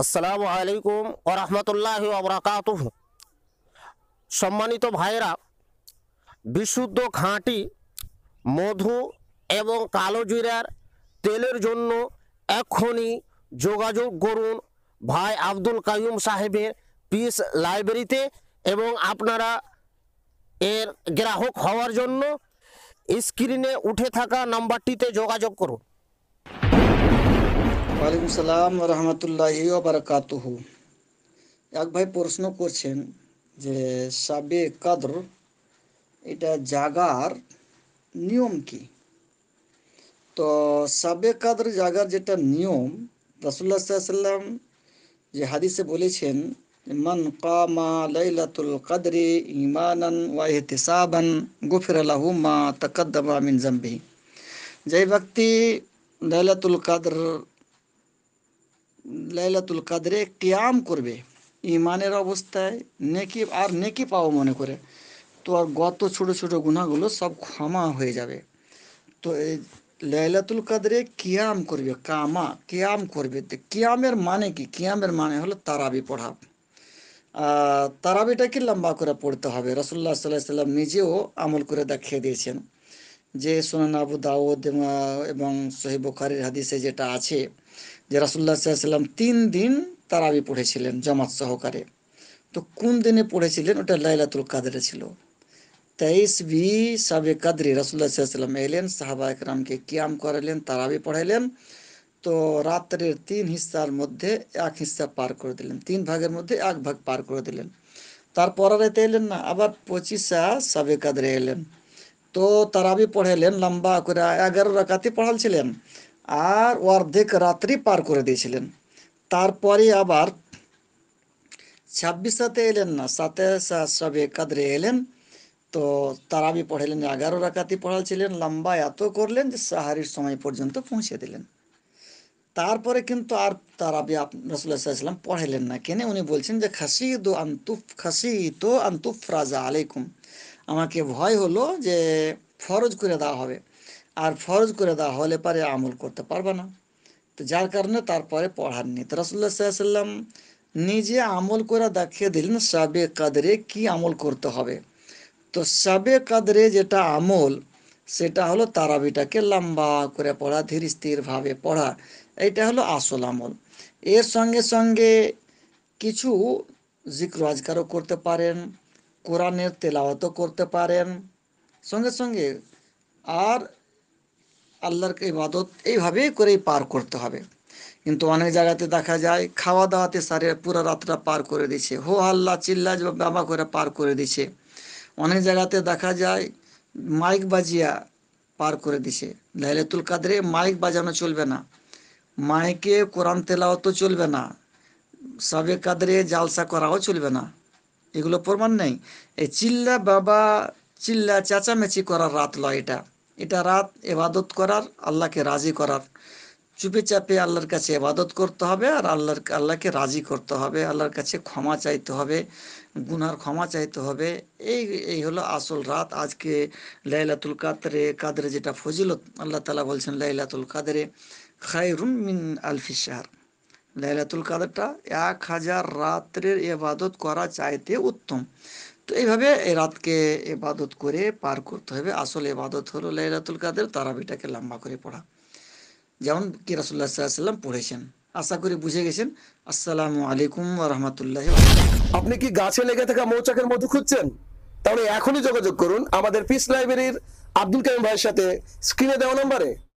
আসসালামু আলাইকুম ও রহমতুল্লাহ অবরাকাত সম্মানিত ভাইরা বিশুদ্ধ ঘাঁটি মধু এবং কালো জিরার তেলের জন্য এক্ষুনি যোগাযোগ করুন ভাই আব্দুল কাইম সাহেবের পিস লাইব্রেরিতে এবং আপনারা এর গ্রাহক হওয়ার জন্য স্ক্রিনে উঠে থাকা নাম্বারটিতে যোগাযোগ করুন ওয়ালাইকুম সালাম রহমতুল্লাহ বারাকাতুহু এক ভাই প্রশ্ন করছেন যে সাবে কাদর এটা জাগার নিয়ম কি তো সাবে কাদর জাগার যেটা নিয়ম রাসুল্লাহ সাল্লাম যে হাদিসে বলেছেন মান কামা লাইলাতুল কাদরি ইমানন ওয়াহেতে সাবান গুফির আলাহু মা তাকাদ্দামা মিন জাম্বি যে ব্যক্তি লাইলাতুল কাদর লাইলাতুল কাদরে কিয়াম করবে ইমানের অবস্থায় নেকি আর নেকি পাও মনে করে তো আর গত ছোট ছোট গুণাগুলো সব ক্ষমা হয়ে যাবে তো এই লাইলাতুল কাদরে কিয়াম করবে কামা কিয়াম করবে কিয়ামের মানে কি কিয়ামের মানে হলো তারাবি পড়া কি লম্বা করে পড়তে হবে রসুল্লাহ সাল্লাহ সাল্লাম নিজেও আমল করে দেখিয়ে দিয়েছেন যে সোনান আবু দাউদ এবং সহিবুখারির হাদিসে যেটা আছে যে রাসুল্লা সাল্লাম তিন দিন তারাবি পড়েছিলেন জামাত সহকারে তো কোন দিনে পড়েছিলেন ওটা লাইলাতুল কাদের ছিল তেইশ বি সাবে কাদরি রাসুল্লা সাল্লাম এলেন সাহাবা একরামকে কিয়াম করালেন তারাবি পড়াইলেন তো রাত্রের তিন হিস্সার মধ্যে এক হিস্সা পার করে দিলেন তিন ভাগের মধ্যে এক ভাগ পার করে দিলেন তারপর রাতে এলেন না আবার পঁচিশা সাবে কাদরে এলেন তো তারাবি পড়েলেন লম্বা করে এগারো রাকাতি পড়ালছিলেন আর অর্ধেক রাত্রি পার করে দিয়েছিলেন তারপরে আবার ছাব্বিশ সাথে এলেন না সাথে সবে কাদরে এলেন তো তারাবি পড়েলেন এগারো রাকাতি পড়ালছিলেন লম্বা এত করলেন যে সাহারির সময় পর্যন্ত পৌঁছে দিলেন তারপরে কিন্তু আর তারাবি রসুল্লাহাম পড়েলেন না কেন উনি বলছেন যে খাসি দো আন্তুফ খাসি তো আন্তুফ রাজা আলাইকুম আমাকে ভয় হলো যে ফরজ করে দেওয়া হবে আর ফরজ করে দেওয়া হলে পারে আমল করতে পারবে না তো যার কারণে তারপরে পড়াননি তো রাসুল্লাহ সাল্লাম নিজে আমল করে দেখিয়ে দিলেন সাবে কাদরে কি আমল করতে হবে তো সাবে কাদরে যেটা আমল সেটা হলো তারাবিটাকে লম্বা করে পড়া ধীর স্থিরভাবে পড়া এইটা হলো আসল আমল এর সঙ্গে সঙ্গে কিছু জিক্র আজকারও করতে পারেন কোরআনের তেলাওয়াতও করতে পারেন সঙ্গে সঙ্গে আর আল্লাহর ইবাদত এইভাবেই করেই পার করতে হবে কিন্তু অনেক জায়গাতে দেখা যায় খাওয়া দাওয়াতে সারে পুরো রাতটা পার করে দিছে হো আল্লাহ চিল্লা বাবা করে পার করে দিছে অনেক জায়গাতে দেখা যায় মাইক বাজিয়া পার করে দিছে লাইলাতুল কাদরে মাইক বাজানো চলবে না মাইকে কোরআন তো চলবে না সাবে কাদরে জালসা করাও চলবে না এগুলো প্রমাণ নেই এই চিল্লা বাবা চিল্লা চেঁচামেচি করার রাত লয় এটা এটা রাত এবাদত করার আল্লাহকে রাজি করার চুপে চাপে আল্লাহর কাছে এবাদত করতে হবে আর আল্লাহর আল্লাহকে রাজি করতে হবে আল্লাহর কাছে ক্ষমা চাইতে হবে গুনার ক্ষমা চাইতে হবে এই এই হলো আসল রাত আজকে লাইলাতুল কাদরে কাদরে যেটা ফজিলত আল্লাহ তালা বলছেন লাইলাতুল কাদরে রুম মিন আলফি লাইলাতুল কাদেরটা এক হাজার রাত্রের এবাদত করা চাইতে উত্তম তো এইভাবে এই রাতকে এবাদত করে পার করতে হবে আসল এবাদত হলো লাইলাতুল কাদের তারাবিটাকে লম্বা করে পড়া যেমন কিরাসুল্লাহ সাল্লাম পড়েছেন আশা করি বুঝে গেছেন আসসালামু আলাইকুম রহমতুল্লাহ আপনি কি গাছে লেগে থাকা মৌচাকের মধু খুঁজছেন তাহলে এখনই যোগাযোগ করুন আমাদের পিস লাইব্রেরির আব্দুল কালিম ভাইয়ের সাথে স্ক্রিনে দেওয়া নম্বরে